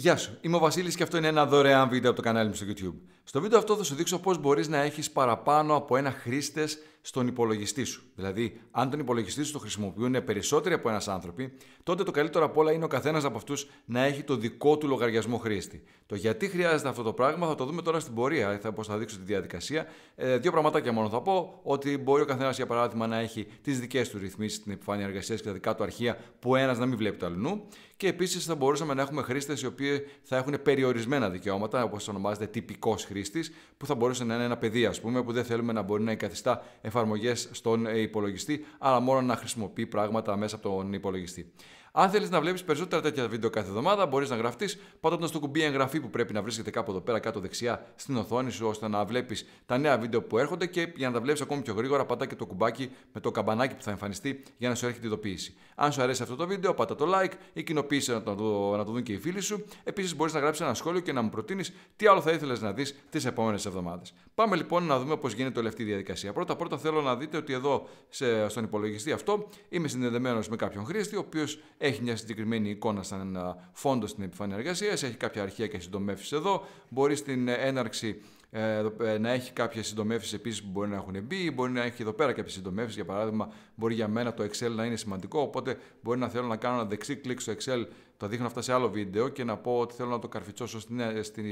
Γεια σου, είμαι ο Βασίλης και αυτό είναι ένα δωρεάν βίντεο από το κανάλι μου στο YouTube. Στο βίντεο αυτό θα σου δείξω πώς μπορείς να έχεις παραπάνω από ένα χρήστες στον υπολογιστή σου. Δηλαδή, αν τον υπολογιστή σου το χρησιμοποιούν περισσότεροι από ένας άνθρωποι, τότε το καλύτερο απ' όλα είναι ο καθένας από αυτούς να έχει το δικό του λογαριασμό χρήστη. Το γιατί χρειάζεται αυτό το πράγμα θα το δούμε τώρα στην πορεία, θα, πώς θα δείξω τη διαδικασία. Ε, δύο πραγματάκια μόνο θα πω: ότι μπορεί ο καθένας, για παράδειγμα, να έχει τις δικές του ρυθμίσεις στην επιφάνεια εργασίας και τα δικά του αρχεία που ένας να μην βλέπει το αλλού. Και επίσης θα μπορούσαμε να έχουμε χρήστες οι οποίοι θα έχουν περιορισμένα δικαιώματα, όπως ονομάζεται τυπικός χρήστης, που θα μπορούσε να είναι ένα παιδί, ας πούμε, που δεν θέλουμε να μπορεί να εγκαθιστά εφαρμογές στον ε, υπολογιστή, αλλά μόνο να χρησιμοποιεί πράγματα μέσα από τον υπολογιστή. Αν θέλεις να βλέπεις περισσότερα τέτοια βίντεο κάθε εβδομάδα, μπορείς να γραφτείς πατώντα το κουμπί εγγραφή που πρέπει να βρίσκεται κάπου εδώ πέρα κάτω δεξιά στην οθόνη σου, ώστε να βλέπεις τα νέα βίντεο που έρχονται και για να τα βλέπεις ακόμη πιο γρήγορα, πατά και το κουμπάκι με το καμπανάκι που θα εμφανιστεί για να σου έρχεται η ειδοποίηση. Αν σου αρέσει αυτό το βίντεο, πατά το like ή κοινοποίησε να το, να το δουν και οι φίλοι σου. Επίσης, μπορείς να γράψεις ένα σχόλιο και να μου προτείνεις τι άλλο θα ήθελες να δεις τις επόμενες εβδομάδες. Πάμε λοιπόν να δούμε πώς γίνεται όλη αυτή η διαδικασία. Πρώτα πρώτα θέλω να δείτε ότι εδώ σε, στον υπολογιστή αυτό είμαι συνδεδεμένος με κάποιον χρήστη, ο οποίος έχει μια συγκεκριμένη εικόνα σαν φόντο στην επιφάνεια εργασίας, έχει κάποια αρχεία και συντομεύσεις εδώ. Μπορεί στην έναρξη ε, ε, να έχει κάποιες συντομεύσεις επίσης που μπορεί να έχουν μπει, μπορεί να έχει εδώ πέρα κάποιες συντομεύσεις. Για παράδειγμα, μπορεί για μένα το Excel να είναι σημαντικό, οπότε μπορεί να θέλω να κάνω ένα δεξί κλικ στο Excel, το δείχνω αυτά σε άλλο βίντεο και να πω ότι θέλω να το καρφιτσώσω στην, ε, στην,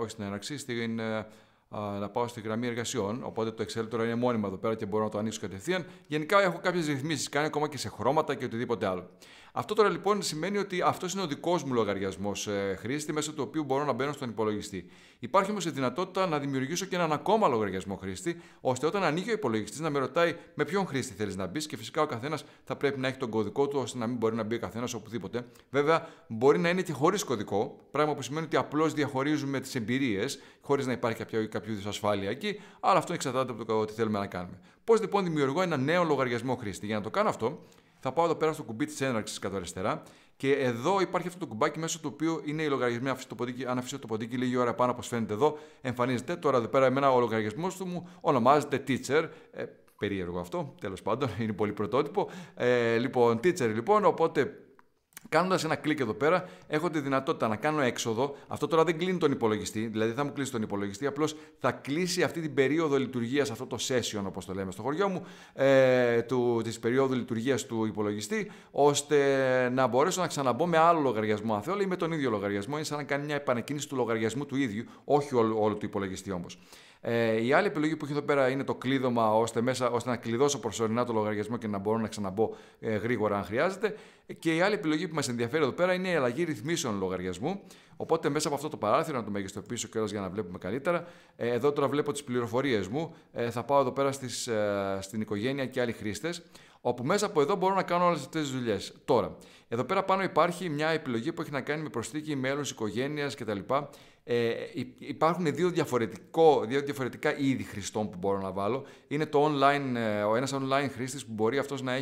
όχι στην έναρξη, στην να πάω στη γραμμή εργασιών. Οπότε το Excel τώρα είναι μόνιμο εδώ πέρα και μπορώ να το ανοίξω κατευθείαν. Γενικά έχω κάποιες ρυθμίσεις κάνει ακόμα και σε χρώματα και οτιδήποτε άλλο. Αυτό τώρα λοιπόν σημαίνει ότι αυτός είναι ο δικός μου λογαριασμός ε, χρήστη, μέσα του οποίου μπορώ να μπαίνω στον υπολογιστή. Υπάρχει όμως η δυνατότητα να δημιουργήσω και έναν ακόμα λογαριασμό χρήστη, ώστε όταν ανοίγει ο υπολογιστής να με ρωτάει με ποιον χρήστη θέλεις να μπεις και φυσικά ο καθένας θα πρέπει να έχει τον κωδικό του, ώστε να μην μπορεί να μπει ο καθένας οπουδήποτε. Βέβαια, μπορεί να είναι και χωρίς κωδικό, πράγμα που σημαίνει ότι απλώς διαχωρίζουμε τις εμπειρίες, χωρίς να υπάρχει κάποιο, κάποιο είδους ασφάλεια εκεί, αλλά αυτό εξαρτάται από το τι θέλουμε να κάνουμε. Πώς λοιπόν δημιουργώ ένα νέο λογαριασμό χρήστη. Για να το κάνω αυτό, θα πάω εδώ πέρα στο κουμπί της έναρξης κατά αριστερά και εδώ υπάρχει αυτό το κουμπάκι μέσω του οποίου είναι οι λογαριασμοί. Αφήσω το ποντίκι, αν αφήσω το ποντίκι λίγη ώρα πάνω, όπως φαίνεται εδώ, εμφανίζεται. Τώρα εδώ πέρα εμένα ο λογαριασμός του μου ονομάζεται teacher. Ε, περίεργο αυτό, τέλος πάντων, είναι πολύ πρωτότυπο. Ε, λοιπόν, teacher λοιπόν, οπότε Κάνοντας ένα κλικ εδώ πέρα, έχω τη δυνατότητα να κάνω έξοδο. Αυτό τώρα δεν κλείνει τον υπολογιστή, δηλαδή θα μου κλείσει τον υπολογιστή, απλώς θα κλείσει αυτή την περίοδο λειτουργίας, αυτό το session όπως το λέμε στο χωριό μου, ε, της περίοδου λειτουργίας του υπολογιστή, ώστε να μπορέσω να ξαναμπω με άλλο λογαριασμό, αν θέλω, ή με τον ίδιο λογαριασμό. Είναι σαν να κάνει μια επανεκκίνηση του λογαριασμού του ίδιου, όχι όλου, όλου του υπολογιστή όμως. Ε, η άλλη επιλογή που έχει εδώ πέρα είναι το κλείδωμα ώστε, μέσα, ώστε να κλειδώσω προσωρινά το λογαριασμό και να μπορώ να ξαναμπω ε, γρήγορα αν χρειάζεται. Και η άλλη επιλογή που μας ενδιαφέρει εδώ πέρα είναι η αλλαγή ρυθμίσεων λογαριασμού. Οπότε μέσα από αυτό το παράθυρο, να το μεγιστοποιήσω κιόλας για να βλέπουμε καλύτερα, ε, εδώ τώρα βλέπω τις πληροφορίες μου. Ε, θα πάω εδώ πέρα στις, ε, στην οικογένεια και άλλοι χρήστες όπου μέσα από εδώ μπορώ να κάνω όλες αυτές τις δουλειές. Τώρα, εδώ πέρα πάνω υπάρχει μια επιλογή που έχει να κάνει με προσθήκη μέλου οικογένειας κτλ. Ε, υπάρχουν δύο, διαφορετικό, δύο διαφορετικά είδη χρηστών που μπορώ να βάλω. Είναι το online, ε, ο ένας online χρήστης που μπορεί αυτός να,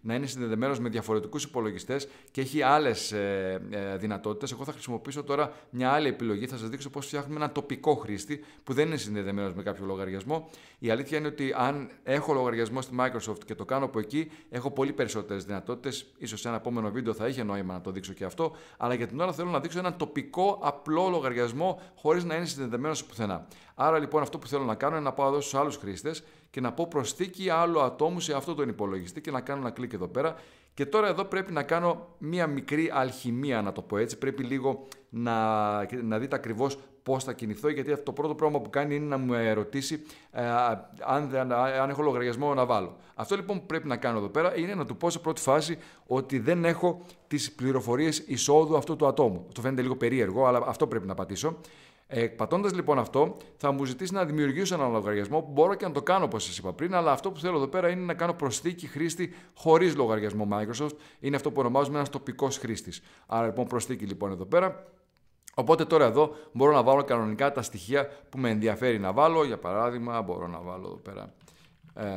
να είναι συνδεδεμένος με διαφορετικούς υπολογιστές και έχει άλλες ε, ε, δυνατότητες. Εγώ θα χρησιμοποιήσω τώρα μια άλλη επιλογή. Θα σας δείξω πώς φτιάχνουμε ένα τοπικό χρήστη που δεν είναι συνδεδεμένος με κάποιο λογαριασμό. Η αλήθεια είναι ότι αν έχω λογαριασμό στη Microsoft και το κάνω από εκεί, έχω πολύ περισσότερες δυνατότητες. σω σε ένα επόμενο βίντεο θα είχε νόημα να το δείξω και αυτό. Αλλά για την ώρα θέλω να δείξω έναν τοπικό απλό λογαριασμό χωρίς να είναι συνδεδεμένο πουθενά. Άρα λοιπόν αυτό που θέλω να κάνω είναι να πάω εδώ στους άλλους χρήστες και να πω προσθήκη άλλου ατόμου σε αυτό τον υπολογιστή και να κάνω ένα κλικ εδώ πέρα. Και τώρα εδώ πρέπει να κάνω μία μικρή αλχημία, να το πω έτσι. Πρέπει λίγο να, να δείτε ακριβώς πώς θα κινηθώ, γιατί αυτό το πρώτο πράγμα που κάνει είναι να μου ερωτήσει ε, αν, αν έχω λογαριασμό να βάλω. Αυτό λοιπόν που πρέπει να κάνω εδώ πέρα είναι να του πω σε πρώτη φάση ότι δεν έχω τις πληροφορίες εισόδου αυτού του ατόμου. Το φαίνεται λίγο περίεργο, αλλά αυτό πρέπει να πατήσω. Ε, Πατώντας λοιπόν αυτό, θα μου ζητήσει να δημιουργήσω ένα λογαριασμό που μπορώ και να το κάνω όπως σας είπα πριν, αλλά αυτό που θέλω εδώ πέρα είναι να κάνω προσθήκη χρήστη χωρίς λογαριασμό Microsoft. Είναι αυτό που ονομάζουμε ένας τοπικός χρήστης. Άρα λοιπόν προσθήκη λοιπόν εδώ πέρα. Οπότε τώρα εδώ μπορώ να βάλω κανονικά τα στοιχεία που με ενδιαφέρει να βάλω. Για παράδειγμα, μπορώ να βάλω εδώ πέρα ε,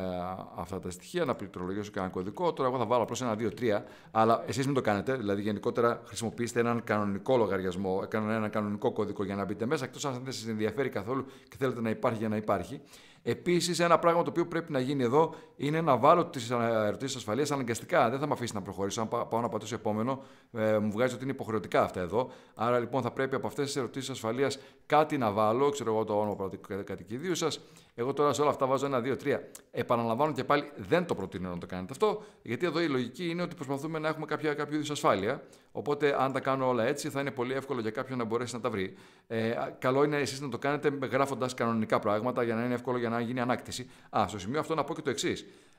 αυτά τα στοιχεία, να πληκτρολογήσω κανένα κωδικό. Τώρα εγώ θα βάλω απλώς ένα, δύο, τρία, αλλά εσείς μην το κάνετε. Δηλαδή, γενικότερα χρησιμοποιήστε έναν κανονικό λογαριασμό, έναν κανονικό κωδικό για να μπείτε μέσα, εκτός αν δεν σας ενδιαφέρει καθόλου και θέλετε να υπάρχει για να υπάρχει. Επίσης, ένα πράγμα το οποίο πρέπει να γίνει εδώ είναι να βάλω τις ερωτήσεις ασφαλείας αναγκαστικά. Δεν θα με αφήσει να προχωρήσω. Αν πάω να πατήσω επόμενο, ε, μου βγάζει ότι είναι υποχρεωτικά αυτά εδώ. Άρα λοιπόν θα πρέπει από αυτές τις ερωτήσεις ασφαλείας κάτι να βάλω. Ξέρω εγώ το όνομα κατοικιδίου σας. Εγώ τώρα σε όλα αυτά βάζω ένα, δύο, τρία. Επαναλαμβάνω και πάλι δεν το προτείνω να το κάνετε αυτό, γιατί εδώ η λογική είναι ότι προσπαθούμε να έχουμε κάποια, κάποιο είδους ασφάλεια. Οπότε, αν τα κάνω όλα έτσι, θα είναι πολύ εύκολο για κάποιον να μπορέσει να τα βρει. Ε, καλό είναι εσείς να το κάνετε γράφοντας κανονικά πράγματα για να είναι εύκολο για να γίνει ανάκτηση. Α, στο σημείο αυτό να πω και το εξής.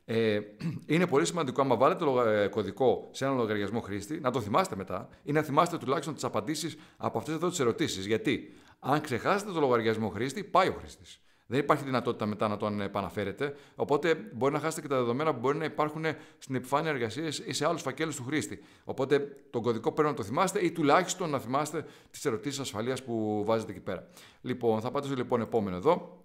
Ε, είναι πολύ σημαντικό, άμα βάλετε ε, κωδικό σε έναν λογαριασμό χρήστη, να το θυμάστε μετά ή να θυμάστε τουλάχιστον τις απαντήσεις από αυτές εδώ τις ερωτήσεις. Γιατί, αν ξεχάσετε το λογαριασμό χρήστη, πάει ο χρήστης. Δεν υπάρχει δυνατότητα μετά να τον επαναφέρετε. Οπότε μπορεί να χάσετε και τα δεδομένα που μπορεί να υπάρχουν στην επιφάνεια εργασίας ή σε άλλους φακέλους του χρήστη. Οπότε τον κωδικό πρέπει να το θυμάστε ή τουλάχιστον να θυμάστε τις ερωτήσεις ασφαλείας που βάζετε εκεί πέρα. Λοιπόν, θα πατήσω λοιπόν επόμενο εδώ.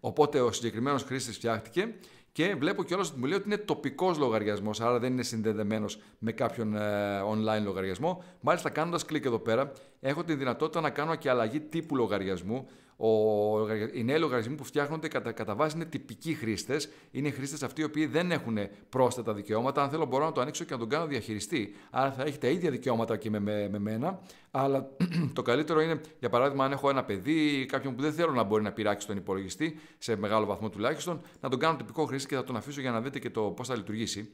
Οπότε ο συγκεκριμένος χρήστης φτιάχτηκε και βλέπω κιόλας ότι μου λέει ότι είναι τοπικός λογαριασμός, άρα δεν είναι συνδεδεμένος με κάποιον ε, online λογαριασμό. Μάλιστα, κάνοντας κλικ εδώ πέρα, έχω τη δυνατότητα να κάνω και αλλαγή τύπου λογαριασμού. Ο, οι νέοι λογαριασμοί που φτιάχνονται κατά, κατά βάση είναι τυπικοί χρήστες. Είναι χρήστες αυτοί οι οποίοι δεν έχουν πρόσθετα δικαιώματα. Αν θέλω, μπορώ να το ανοίξω και να τον κάνω διαχειριστή. Άρα θα έχει τα ίδια δικαιώματα και με, με, μένα. Αλλά το καλύτερο είναι, για παράδειγμα, αν έχω ένα παιδί ή κάποιον που δεν θέλω να μπορεί να πειράξει τον υπολογιστή, σε μεγάλο βαθμό τουλάχιστον, να τον κάνω τυπικό χρήστη και θα τον αφήσω για να δείτε και το πώς θα λειτουργήσει.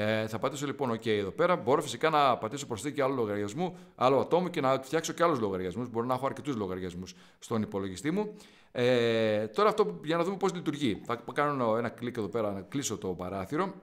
Ε, θα πατήσω λοιπόν OK εδώ πέρα. Μπορώ φυσικά να πατήσω προσθήκη άλλου λογαριασμού, άλλου ατόμου και να φτιάξω και άλλους λογαριασμούς. Μπορώ να έχω αρκετούς λογαριασμούς στον υπολογιστή μου. Ε, τώρα αυτό για να δούμε πώς λειτουργεί. Θα κάνω ένα κλικ εδώ πέρα να κλείσω το παράθυρο.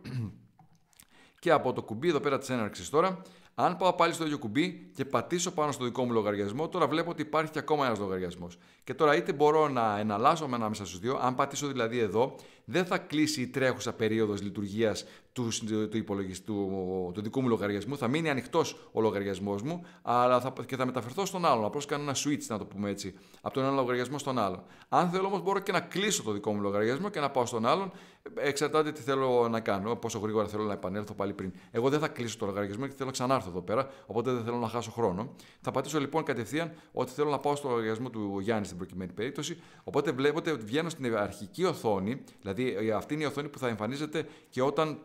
και από το κουμπί εδώ πέρα της έναρξης τώρα, αν πάω πάλι στο ίδιο κουμπί και πατήσω πάνω στο δικό μου λογαριασμό, τώρα βλέπω ότι υπάρχει και ακόμα ένας λογαριασμός. Και τώρα είτε μπορώ να εναλλάσσω με ανάμεσα στους δύο, αν πατήσω δηλαδή εδώ, δεν θα κλείσει η τρέχουσα περίοδος λειτουργίας του, του, του, του δικού μου λογαριασμού, θα μείνει ανοιχτός ο λογαριασμός μου αλλά θα, και θα μεταφερθώ στον άλλον. Απλώς κάνω ένα switch, να το πούμε έτσι, από τον ένα λογαριασμό στον άλλον. Αν θέλω όμως, μπορώ και να κλείσω το δικό μου λογαριασμό και να πάω στον άλλον. Εξαρτάται τι θέλω να κάνω, πόσο γρήγορα θέλω να επανέλθω πάλι πριν. Εγώ δεν θα κλείσω το λογαριασμό και θέλω να ξανάρθω εδώ πέρα, οπότε δεν θέλω να χάσω χρόνο. Θα πατήσω λοιπόν κατευθείαν ότι θέλω να πάω στο λογαριασμό του Γιάννη στην προκειμένη περίπτωση. Οπότε βλέπετε ότι βγαίνω στην αρχική οθόνη, δηλαδή Δηλαδή ε, αυτή είναι η οθόνη που θα εμφανίζεται και όταν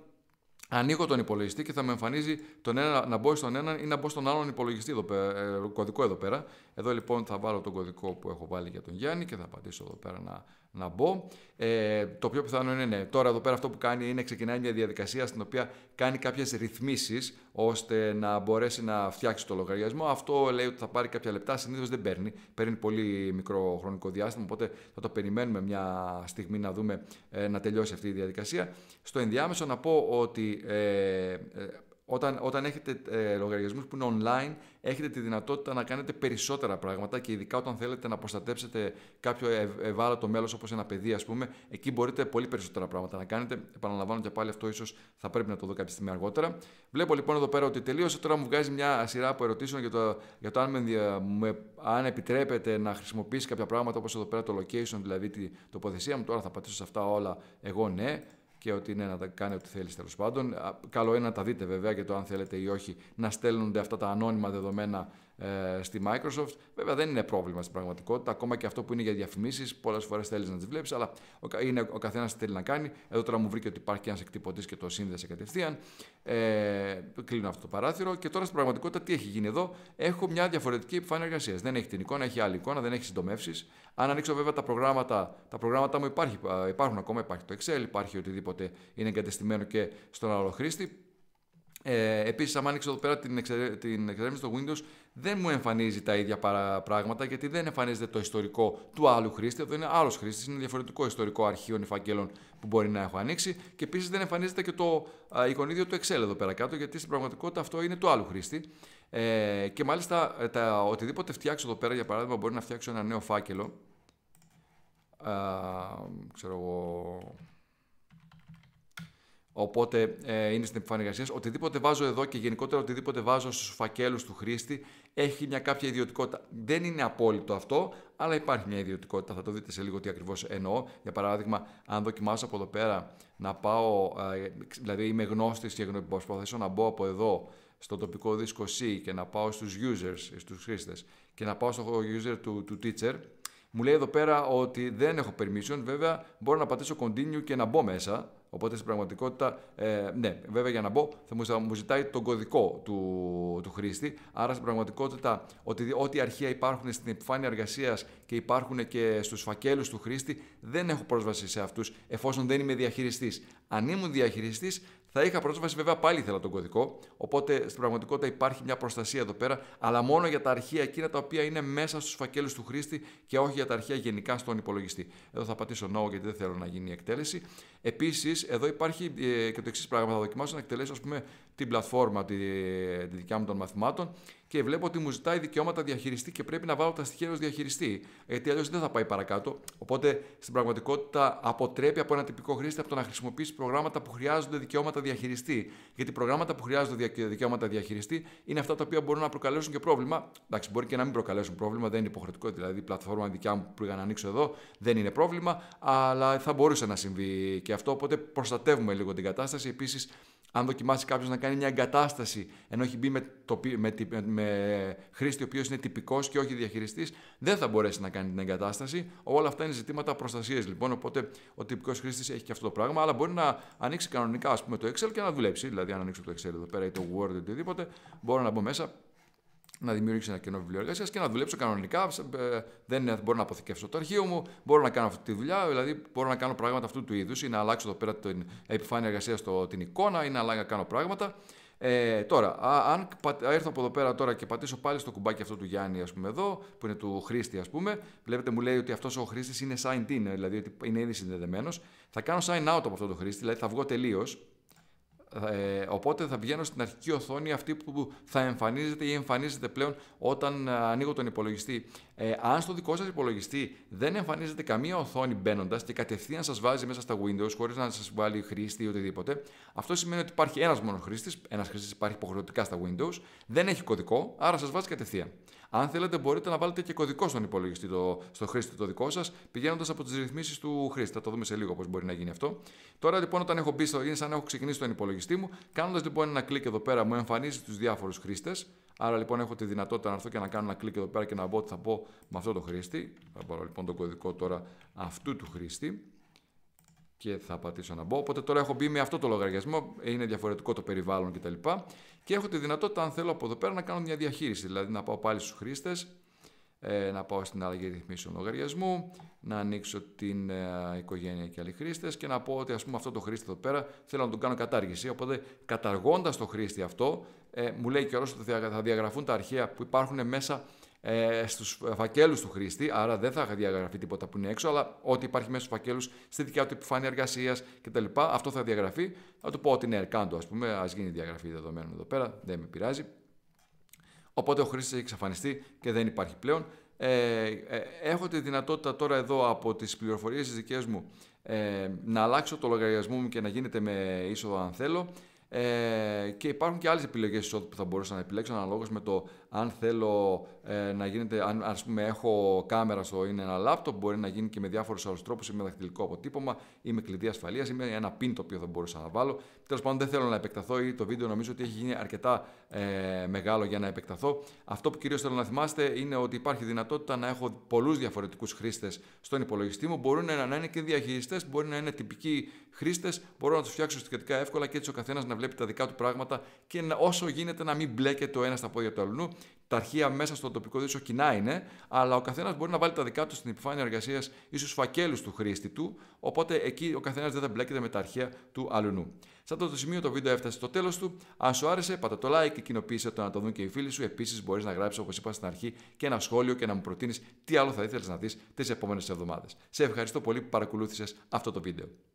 ανοίγω τον υπολογιστή και θα με εμφανίζει τον ένα, να μπω στον έναν ή να μπω στον άλλον υπολογιστή, εδώ, ε, κωδικό εδώ πέρα. Εδώ λοιπόν θα βάλω τον κωδικό που έχω βάλει για τον Γιάννη και θα πατήσω εδώ πέρα να να μπω. Ε, το πιο πιθανό είναι ναι. Τώρα εδώ πέρα αυτό που κάνει είναι ξεκινάει μια διαδικασία στην οποία κάνει κάποιες ρυθμίσεις ώστε να μπορέσει να φτιάξει το λογαριασμό. Αυτό λέει ότι θα πάρει κάποια λεπτά, συνήθως δεν παίρνει. Παίρνει πολύ μικρό χρονικό διάστημα, οπότε θα το περιμένουμε μια στιγμή να δούμε ε, να τελειώσει αυτή η διαδικασία. Στο ενδιάμεσο να πω ότι... Ε, ε όταν, όταν έχετε ε, λογαριασμούς που είναι online, έχετε τη δυνατότητα να κάνετε περισσότερα πράγματα και ειδικά όταν θέλετε να προστατέψετε κάποιο ευάλωτο μέλος, όπως ένα παιδί, ας πούμε, εκεί μπορείτε πολύ περισσότερα πράγματα να κάνετε. Επαναλαμβάνω και πάλι αυτό, ίσως θα πρέπει να το δω κάποια στιγμή αργότερα. Βλέπω λοιπόν εδώ πέρα ότι τελείωσε. Τώρα μου βγάζει μια σειρά από ερωτήσεων για το, για το αν, με, αν επιτρέπεται να χρησιμοποιήσει κάποια πράγματα, όπως εδώ πέρα το location, δηλαδή την τοποθεσία μου. Τώρα θα πατήσω σε αυτά όλα εγώ ναι και ότι είναι να τα κάνει ό,τι θέλεις τέλος πάντων. Καλό είναι να τα δείτε βέβαια και το αν θέλετε ή όχι να στέλνονται αυτά τα ανώνυμα δεδομένα ε, στη Microsoft. Βέβαια δεν είναι πρόβλημα στην πραγματικότητα. Ακόμα και αυτό που είναι για διαφημίσεις, πολλές φορές θέλεις να τις βλέπεις, αλλά ο, είναι ο καθένας τι θέλει να κάνει. Εδώ τώρα μου βρήκε ότι υπάρχει και ένας εκτυπωτής και το σύνδεσε κατευθείαν. Ε, κλείνω αυτό το παράθυρο. Και τώρα στην πραγματικότητα τι έχει γίνει εδώ. Έχω μια διαφορετική επιφάνεια εργασίας. Δεν έχει την εικόνα, έχει άλλη εικόνα, δεν έχει συντομεύσεις. Αν ανοίξω βέβαια τα προγράμματα, τα προγράμματα μου υπάρχει, ε, υπάρχουν ακόμα, υπάρχει το Excel, υπάρχει οτιδήποτε είναι εγκατεστημένο και στον άλλο χρήστη. Ε, Επίσης, αν άνοιξε εδώ πέρα την, εξερε... την εξερεύνηση στο Windows, δεν μου εμφανίζει τα ίδια πράγματα γιατί δεν εμφανίζεται το ιστορικό του άλλου χρήστη. Εδώ είναι άλλος χρήστη, είναι διαφορετικό ιστορικό αρχείων φάκελων που μπορεί να έχω ανοίξει. Και επίσης δεν εμφανίζεται και το εικονίδιο του Excel εδώ πέρα κάτω, γιατί στην πραγματικότητα αυτό είναι του άλλου χρήστη. Ε, και μάλιστα ε, τα, οτιδήποτε φτιάξω εδώ πέρα, για παράδειγμα, μπορεί να φτιάξω ένα νέο φάκελο. Α, ξέρω εγώ, Οπότε ε, είναι στην επιφάνεια εργασίας. Οτιδήποτε βάζω εδώ και γενικότερα οτιδήποτε βάζω στους φακέλους του χρήστη έχει μια κάποια ιδιωτικότητα. Δεν είναι απόλυτο αυτό, αλλά υπάρχει μια ιδιωτικότητα. Θα το δείτε σε λίγο τι ακριβώς εννοώ. Για παράδειγμα, αν δοκιμάσω από εδώ πέρα να πάω, ε, δηλαδή είμαι γνώστης και προσπαθήσω να μπω από εδώ στο τοπικό δίσκο C και να πάω στους users, χρήστες και να πάω στο user του, του teacher, μου λέει εδώ πέρα ότι δεν έχω permission, βέβαια μπορώ να πατήσω continue και να μπω μέσα, Οπότε στην πραγματικότητα, ε, ναι, βέβαια για να μπω, θα μου ζητάει τον κωδικό του, του χρήστη. Άρα στην πραγματικότητα, ότι, ό,τι αρχεία υπάρχουν στην επιφάνεια εργασίας και υπάρχουν και στους φακέλους του χρήστη, δεν έχω πρόσβαση σε αυτούς, εφόσον δεν είμαι διαχειριστής. Αν ήμουν διαχειριστής, θα είχα πρόσβαση, βέβαια πάλι ήθελα τον κωδικό. Οπότε στην πραγματικότητα υπάρχει μια προστασία εδώ πέρα, αλλά μόνο για τα αρχεία εκείνα τα οποία είναι μέσα στους φακέλους του χρήστη και όχι για τα αρχεία γενικά στον υπολογιστή. Εδώ θα πατήσω no γιατί δεν θέλω να γίνει η εκτέλεση. Επίσης, εδώ υπάρχει ε, και το εξής πράγμα. Θα δοκιμάσω να εκτελέσω, ας πούμε, την πλατφόρμα τη, τη δικιά μου των μαθημάτων και βλέπω ότι μου ζητάει δικαιώματα διαχειριστή και πρέπει να βάλω τα στοιχεία ως διαχειριστή. Γιατί αλλιώς δεν θα πάει παρακάτω. Οπότε στην πραγματικότητα αποτρέπει από ένα τυπικό χρήστη από το να χρησιμοποιήσει προγράμματα που χρειάζονται δικαιώματα διαχειριστή. Γιατί προγράμματα που χρειάζονται δικαιώματα διαχειριστή είναι αυτά τα οποία μπορούν να προκαλέσουν και πρόβλημα. Εντάξει, μπορεί και να μην προκαλέσουν πρόβλημα, δεν είναι υποχρεωτικό. Δηλαδή η πλατφόρμα δικιά μου που πήγα να ανοίξω εδώ δεν είναι πρόβλημα, αλλά θα μπορούσε να συμβεί και αυτό. Οπότε προστατεύουμε λίγο την κατάσταση. Επίσης, αν δοκιμάσει κάποιος να κάνει μια εγκατάσταση ενώ έχει μπει με, το, με, με χρήστη ο οποίος είναι τυπικός και όχι διαχειριστής, δεν θα μπορέσει να κάνει την εγκατάσταση. Όλα αυτά είναι ζητήματα προστασίας λοιπόν. Οπότε ο τυπικός χρήστης έχει και αυτό το πράγμα, αλλά μπορεί να ανοίξει κανονικά ας πούμε, το Excel και να δουλέψει. Δηλαδή, αν ανοίξω το Excel εδώ πέρα ή το Word ή οτιδήποτε, μπορώ να μπω μέσα, να δημιουργήσω ένα κοινό βιβλίο εργασίας και να δουλέψω κανονικά. Ε, δεν μπορώ να αποθηκεύσω το αρχείο μου, μπορώ να κάνω αυτή τη δουλειά, δηλαδή μπορώ να κάνω πράγματα αυτού του είδους ή να αλλάξω εδώ πέρα την επιφάνεια εργασίας, την εικόνα ή να, να κάνω πράγματα. Ε, τώρα, αν έρθω από εδώ πέρα τώρα και πατήσω πάλι στο κουμπάκι αυτό του Γιάννη, πούμε εδώ, που είναι του χρήστη, ας πούμε, βλέπετε μου λέει ότι αυτός ο χρήστης είναι signed in, δηλαδή ότι είναι ήδη συνδεδεμένος. Θα κάνω sign out από αυτό το χρήστη, δηλαδή θα βγω τελείως ε, οπότε θα βγαίνω στην αρχική οθόνη αυτή που θα εμφανίζεται ή εμφανίζεται πλέον όταν ε, ανοίγω τον υπολογιστή. Ε, αν στο δικό σας υπολογιστή δεν εμφανίζεται καμία οθόνη μπαίνοντας και κατευθείαν σας βάζει μέσα στα Windows χωρίς να σας βάλει χρήστη ή οτιδήποτε, αυτό σημαίνει ότι υπάρχει ένας μόνος χρήστης, ένας χρήστης υπάρχει υποχρεωτικά στα Windows, δεν έχει κωδικό, άρα σας βάζει κατευθείαν. Αν θέλετε, μπορείτε να βάλετε και κωδικό στον υπολογιστή, το, στο χρήστη το δικό σας, πηγαίνοντας από τις ρυθμίσεις του χρήστη. Θα το δούμε σε λίγο πώς μπορεί να γίνει αυτό. Τώρα λοιπόν, όταν έχω μπει στο σαν έχω ξεκινήσει τον υπολογιστή μου, κάνοντας λοιπόν ένα κλικ εδώ πέρα, μου εμφανίζει τους διάφορους χρήστες. Άρα λοιπόν έχω τη δυνατότητα να έρθω και να κάνω ένα κλικ εδώ πέρα και να πω ότι θα πω με αυτό το χρήστη. Θα πάρω λοιπόν τον κωδικό τώρα αυτού του χρήστη και θα πατήσω να μπω. Οπότε τώρα έχω μπει με αυτό το λογαριασμό, είναι διαφορετικό το περιβάλλον κτλ. Και, και έχω τη δυνατότητα, αν θέλω από εδώ πέρα, να κάνω μια διαχείριση. Δηλαδή να πάω πάλι στους χρήστες, ε, να πάω στην αλλαγή ρυθμίσεων λογαριασμού, να ανοίξω την ε, οικογένεια και άλλοι χρήστες και να πω ότι ας πούμε αυτό το χρήστη εδώ πέρα θέλω να τον κάνω κατάργηση. Οπότε καταργώντας το χρήστη αυτό, ε, μου λέει καιρό ότι θα διαγραφούν τα αρχεία που υπάρχουν μέσα ε, στους φακέλους του χρήστη, άρα δεν θα διαγραφεί τίποτα που είναι έξω, αλλά ό,τι υπάρχει μέσα στους φακέλους, στη δικιά του επιφάνεια εργασίας κτλ. Αυτό θα διαγραφεί. Θα του πω ότι είναι ερκάντο, ας πούμε, ας γίνει διαγραφή δεδομένων εδώ πέρα, δεν με πειράζει. Οπότε ο χρήστης έχει εξαφανιστεί και δεν υπάρχει πλέον. Ε, ε έχω τη δυνατότητα τώρα εδώ από τις πληροφορίες, της δικές μου ε, να αλλάξω το λογαριασμό μου και να γίνεται με είσοδο αν θέλω. Ε, και υπάρχουν και άλλες επιλογές που θα μπορούσα να επιλέξω αναλόγως με το αν θέλω ε, να γίνεται, αν ας πούμε έχω κάμερα στο είναι ένα λάπτοπ, μπορεί να γίνει και με διάφορους άλλους τρόπους, ή με δαχτυλικό αποτύπωμα ή με κλειδί ασφαλείας ή με ένα πιν το οποίο θα μπορούσα να βάλω. Τέλος πάντων δεν θέλω να επεκταθώ ή το βίντεο νομίζω ότι έχει γίνει αρκετά ε, μεγάλο για να επεκταθώ. Αυτό που κυρίως θέλω να θυμάστε είναι ότι υπάρχει δυνατότητα να έχω πολλούς διαφορετικούς χρήστες στον υπολογιστή μου. Μπορούν να είναι και διαχειριστές, μπορεί να είναι τυπικοί χρήστες, μπορώ να τους φτιάξω σχετικά εύκολα και έτσι ο καθένας να βλέπει τα δικά του πράγματα και όσο γίνεται να μην μπλέκεται το ένας στα πόδια του αλλού τα αρχεία μέσα στο τοπικό δίκτυο κοινά είναι, αλλά ο καθένας μπορεί να βάλει τα δικά του στην επιφάνεια εργασίας, ή στους φακέλους του χρήστη του, οπότε εκεί ο καθένας δεν θα μπλέκεται με τα αρχεία του αλουνού. Σε αυτό το σημείο το βίντεο έφτασε στο τέλος του. Αν σου άρεσε, πάτα το like και κοινοποίησε το να το δουν και οι φίλοι σου. Επίσης, μπορείς να γράψεις, όπως είπα στην αρχή, και ένα σχόλιο και να μου προτείνεις τι άλλο θα ήθελες να δεις τις επόμενες εβδομάδες. Σε ευχαριστώ πολύ που παρακολούθησες αυτό το βίντεο.